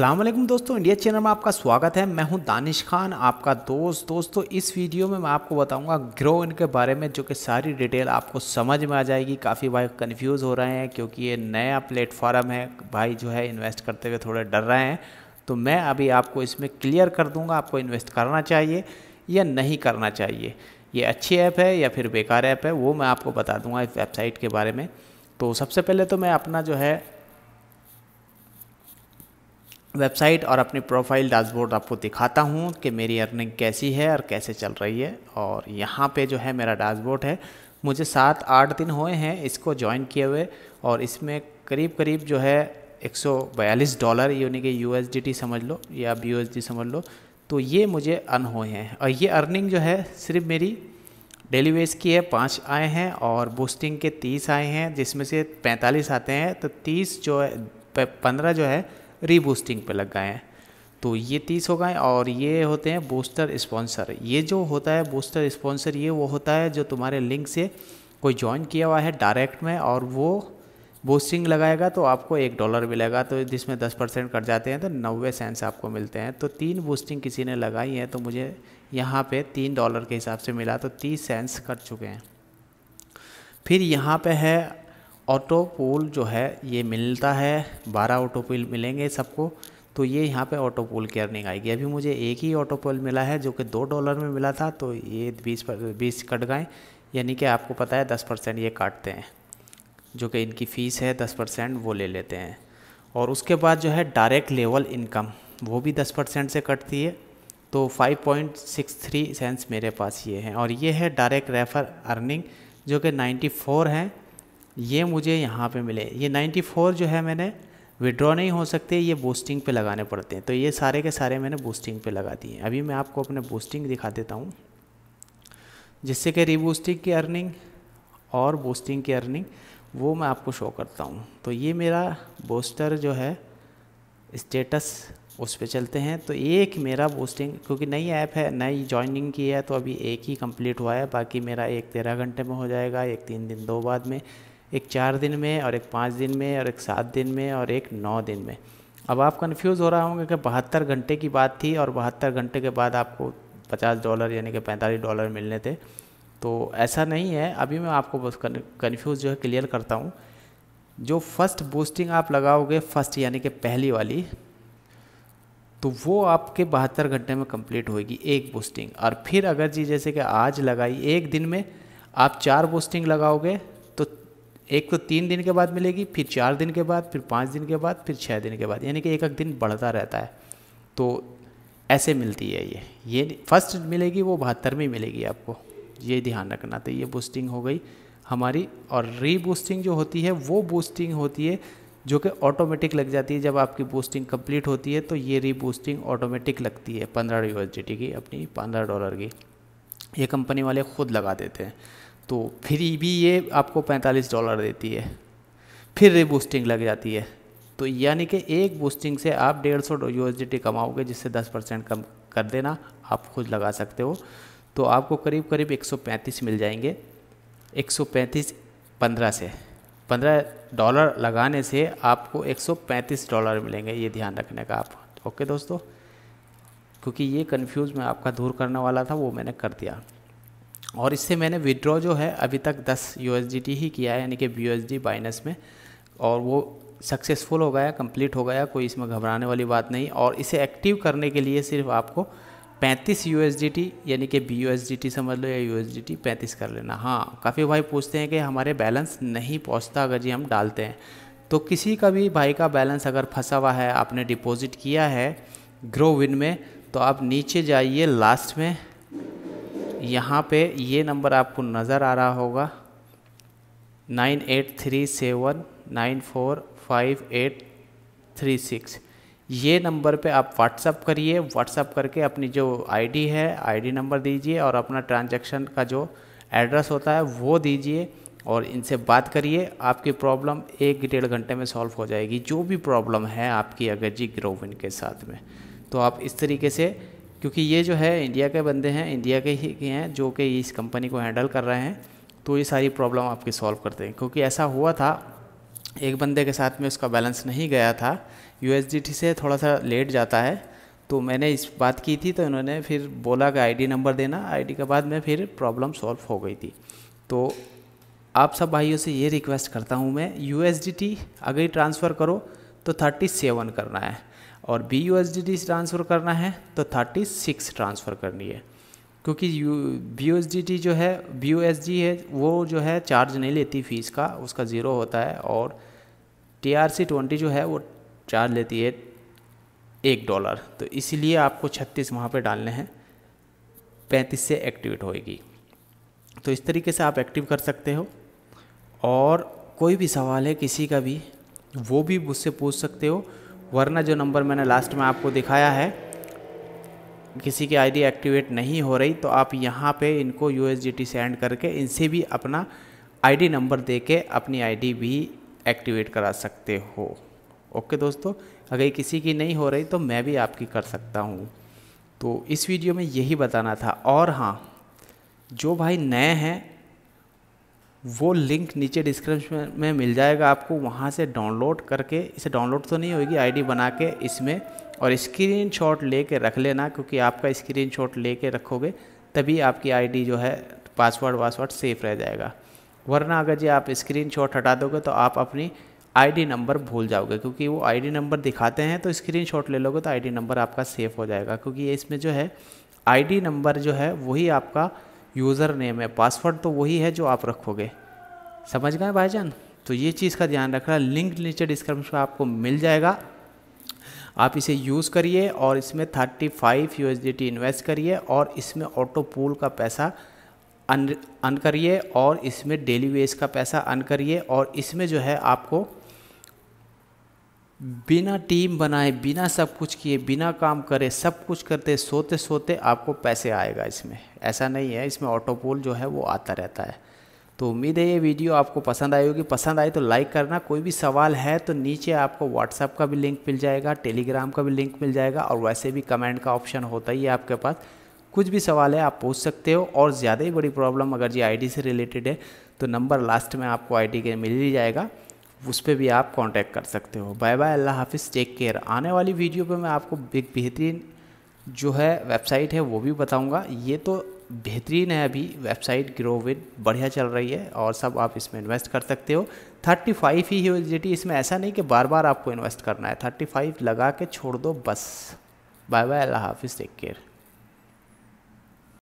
अल्लाम दोस्तों India channel में आपका स्वागत है मैं हूं दानिश खान आपका दोस्त दोस्तों इस वीडियो में मैं आपको बताऊंगा ग्रो इन के बारे में जो कि सारी डिटेल आपको समझ में आ जाएगी काफ़ी भाई कंफ्यूज हो रहे हैं क्योंकि ये नया प्लेटफॉर्म है भाई जो है इन्वेस्ट करते हुए थोड़े डर रहे हैं तो मैं अभी आपको इसमें क्लियर कर दूँगा आपको इन्वेस्ट करना चाहिए या नहीं करना चाहिए ये अच्छी ऐप है या फिर बेकार ऐप है वो मैं आपको बता दूँगा इस वेबसाइट के बारे में तो सबसे पहले तो मैं अपना जो है वेबसाइट और अपनी प्रोफाइल डैशबोर्ड आपको दिखाता हूँ कि मेरी अर्निंग कैसी है और कैसे चल रही है और यहाँ पे जो है मेरा डैशबोर्ड है मुझे सात आठ दिन हुए हैं इसको ज्वाइन किए हुए और इसमें करीब करीब जो है 142 डॉलर यानी कि यू समझ लो या बी यू समझ लो तो ये मुझे अन हुए हैं और ये अर्निंग जो है सिर्फ मेरी डेली वेज की है पाँच आए हैं और बूस्टिंग के तीस आए हैं जिसमें से पैंतालीस आते हैं तो तीस जो है पंद्रह जो है रीबूस्टिंग पे लग गए हैं तो ये तीस हो गए और ये होते हैं बूस्टर स्पॉन्सर ये जो होता है बूस्टर स्पॉन्सर ये वो होता है जो तुम्हारे लिंक से कोई ज्वाइन किया हुआ है डायरेक्ट में और वो बूस्टिंग लगाएगा तो आपको एक डॉलर मिलेगा तो जिसमें दस परसेंट कट जाते हैं तो नब्बे सेंस आपको मिलते हैं तो तीन बूस्टिंग किसी ने लगाई है तो मुझे यहाँ पे तीन डॉलर के हिसाब से मिला तो तीस सेंस कट चुके हैं फिर यहाँ पे है ऑटो पोल जो है ये मिलता है बारह ऑटो पोल मिलेंगे सबको तो ये यहाँ पे ऑटो पोल की अर्निंग आएगी अभी मुझे एक ही ऑटो पोल मिला है जो कि दो डॉलर में मिला था तो ये बीस पर बीस कट गए यानी कि आपको पता है दस परसेंट ये काटते हैं जो कि इनकी फ़ीस है दस परसेंट वो ले लेते हैं और उसके बाद जो है डायरेक्ट लेवल इनकम वो भी दस परसेंट से कटती है तो थ्री सेंस मेरे पास ये हैं और ये है डायरेक्ट रेफर अर्निंग जो कि फोर हैं ये मुझे यहाँ पे मिले ये 94 जो है मैंने विड्रॉ नहीं हो सकते ये बूस्टिंग पे लगाने पड़ते हैं तो ये सारे के सारे मैंने बूस्टिंग पे लगा दिए अभी मैं आपको अपने बूस्टिंग दिखा देता हूँ जिससे कि रीबूस्टिंग की अर्निंग और बूस्टिंग की अर्निंग वो मैं आपको शो करता हूँ तो ये मेरा बूस्टर जो है स्टेटस उस पर चलते हैं तो एक मेरा बूस्टिंग क्योंकि नई ऐप है नई जॉइनिंग की है तो अभी एक ही कंप्लीट हुआ है बाकी मेरा एक तेरह घंटे में हो जाएगा एक तीन दिन दो बाद में एक चार दिन में और एक पाँच दिन में और एक सात दिन में और एक नौ दिन में अब आप कन्फ्यूज़ हो रहा होंगे कि बहत्तर घंटे की बात थी और बहत्तर घंटे के बाद आपको पचास डॉलर यानी कि पैंतालीस डॉलर मिलने थे तो ऐसा नहीं है अभी मैं आपको बस कन्फ्यूज़ जो है क्लियर करता हूँ जो फर्स्ट बूस्टिंग आप लगाओगे फर्स्ट यानी कि पहली वाली तो वो आपके बहत्तर घंटे में कंप्लीट होगी एक बूस्टिंग और फिर अगर जी जैसे कि आज लगाई एक दिन में आप चार बूस्टिंग लगाओगे एक तो तीन दिन के बाद मिलेगी फिर चार दिन के बाद फिर पाँच दिन के बाद फिर छः दिन के बाद यानी कि एक एक दिन बढ़ता रहता है तो ऐसे मिलती है ये ये फर्स्ट मिलेगी वो बहत्तरवीं मिलेगी आपको ये ध्यान रखना तो ये बूस्टिंग हो गई हमारी और रीबूस्टिंग जो होती है वो बूस्टिंग होती है जो कि ऑटोमेटिक लग जाती है जब आपकी बूस्टिंग कंप्लीट होती है तो ये रीबूस्टिंग ऑटोमेटिक लगती है पंद्रह यूनिवर्सिटी की अपनी पंद्रह डॉलर की ये कंपनी वाले खुद लगा देते हैं तो फिर भी ये आपको 45 डॉलर देती है फिर बूस्टिंग लग जाती है तो यानी कि एक बूस्टिंग से आप डेढ़ सौ यूएसडीटी कमाओगे जिससे 10 परसेंट कम कर देना आप खुद लगा सकते हो तो आपको करीब करीब 135 मिल जाएंगे 135 15 से 15 डॉलर लगाने से आपको 135 डॉलर मिलेंगे ये ध्यान रखने का आप ओके दोस्तों क्योंकि ये कन्फ्यूज़ मैं आपका दूर करने वाला था वो मैंने कर दिया और इससे मैंने विड्रॉ जो है अभी तक 10 यू ही किया है यानी कि बी यू बाइनस में और वो सक्सेसफुल हो गया कंप्लीट हो गया कोई इसमें घबराने वाली बात नहीं और इसे एक्टिव करने के लिए सिर्फ आपको 35 यू यानी कि बी यू समझ लो या यू 35 कर लेना हाँ काफ़ी भाई पूछते हैं कि हमारे बैलेंस नहीं पहुँचता अगर जी हम डालते हैं तो किसी का भी भाई का बैलेंस अगर फंसा हुआ है आपने डिपॉजिट किया है ग्रो विन में तो आप नीचे जाइए लास्ट में यहाँ पे ये नंबर आपको नज़र आ रहा होगा nine eight three seven nine four five eight three six ये नंबर पे आप व्हाट्सअप करिए व्हाट्सअप करके अपनी जो आईडी है आईडी नंबर दीजिए और अपना ट्रांजैक्शन का जो एड्रेस होता है वो दीजिए और इनसे बात करिए आपकी प्रॉब्लम एक डेढ़ घंटे में सॉल्व हो जाएगी जो भी प्रॉब्लम है आपकी अगर जी ग्रोविन के साथ में तो आप इस तरीके से क्योंकि ये जो है इंडिया के बंदे हैं इंडिया के ही के हैं जो कि इस कंपनी को हैंडल कर रहे हैं तो ये सारी प्रॉब्लम आपकी सॉल्व करते हैं क्योंकि ऐसा हुआ था एक बंदे के साथ में उसका बैलेंस नहीं गया था यू से थोड़ा सा लेट जाता है तो मैंने इस बात की थी तो उन्होंने फिर बोला कि आईडी नंबर देना आईडी के बाद में फिर प्रॉब्लम सॉल्व हो गई थी तो आप सब भाइयों से ये रिक्वेस्ट करता हूँ मैं यू अगर ट्रांसफ़र करो तो थर्टी सेवन करना है और B U S D T transfer करना है तो थर्टी सिक्स ट्रांसफ़र करनी है क्योंकि U B U S D T जो है बी यू एस डी है वो जो है चार्ज नहीं लेती फ़ीस का उसका ज़ीरो होता है और टी आर सी ट्वेंटी जो है वो चार्ज लेती है एक डॉलर तो इसीलिए आपको छत्तीस वहाँ पे डालने हैं पैंतीस से एक्टिवेट होएगी तो इस तरीके से आप एक्टिव कर सकते हो और कोई भी सवाल है किसी का भी वो भी मुझसे पूछ सकते हो वरना जो नंबर मैंने लास्ट में आपको दिखाया है किसी की आईडी एक्टिवेट नहीं हो रही तो आप यहाँ पे इनको यू सेंड करके इनसे भी अपना आईडी नंबर दे के अपनी आईडी भी एक्टिवेट करा सकते हो ओके दोस्तों अगर किसी की नहीं हो रही तो मैं भी आपकी कर सकता हूँ तो इस वीडियो में यही बताना था और हाँ जो भाई नए हैं वो लिंक नीचे डिस्क्रिप्शन में मिल जाएगा आपको वहाँ से डाउनलोड करके इसे डाउनलोड तो नहीं होगी आईडी बना के इसमें और स्क्रीन शॉट ले कर रख लेना क्योंकि आपका स्क्रीन शॉट ले कर रखोगे तभी आपकी आईडी जो है पासवर्ड वासवर्ड सेफ रह जाएगा वरना अगर जी आप स्क्रीन शॉट हटा दोगे तो आप अपनी आईडी नंबर भूल जाओगे क्योंकि वो आईडी नंबर दिखाते हैं तो स्क्रीन शॉट ले लोगे तो आईडी नंबर आपका सेफ़ हो जाएगा क्योंकि इसमें जो है आईडी नंबर जो है वही आपका यूज़र नेम है पासवर्ड तो वही है जो आप रखोगे समझ गए भाईजान तो ये चीज़ का ध्यान रखना लिंक नीचे डिस्क्रिप्शन में आपको मिल जाएगा आप इसे यूज़ करिए और इसमें 35 फाइव इन्वेस्ट करिए और इसमें ऑटो पूल का पैसा अन अन करिए और इसमें डेली वेज का पैसा अन करिए और इसमें जो है आपको बिना टीम बनाए बिना सब कुछ किए बिना काम करे सब कुछ करते सोते सोते आपको पैसे आएगा इसमें ऐसा नहीं है इसमें ऑटोपोल जो है वो आता रहता है तो उम्मीद है ये वीडियो आपको पसंद आई होगी पसंद आई तो लाइक करना कोई भी सवाल है तो नीचे आपको व्हाट्सअप का भी लिंक मिल जाएगा टेलीग्राम का भी लिंक मिल जाएगा और वैसे भी कमेंट का ऑप्शन होता ही है आपके पास कुछ भी सवाल है आप पूछ सकते हो और ज़्यादा ही बड़ी प्रॉब्लम अगर जी आईडी से रिलेटेड है तो नंबर लास्ट में आपको आईडी के मिल ही जाएगा उस पर भी आप कांटेक्ट कर सकते हो बाय बाय अल्लाह हाफिज़ टेक केयर आने वाली वीडियो पे मैं आपको एक बेहतरीन जो है वेबसाइट है वो भी बताऊंगा ये तो बेहतरीन है अभी वेबसाइट ग्रो विद बढ़िया चल रही है और सब आप इसमें इन्वेस्ट कर सकते हो 35 ही यूजिटी इसमें ऐसा नहीं कि बार बार आपको इन्वेस्ट करना है 35 लगा के छोड़ दो बस बाय बाय अल्लाह हाफिज़ टेक केयर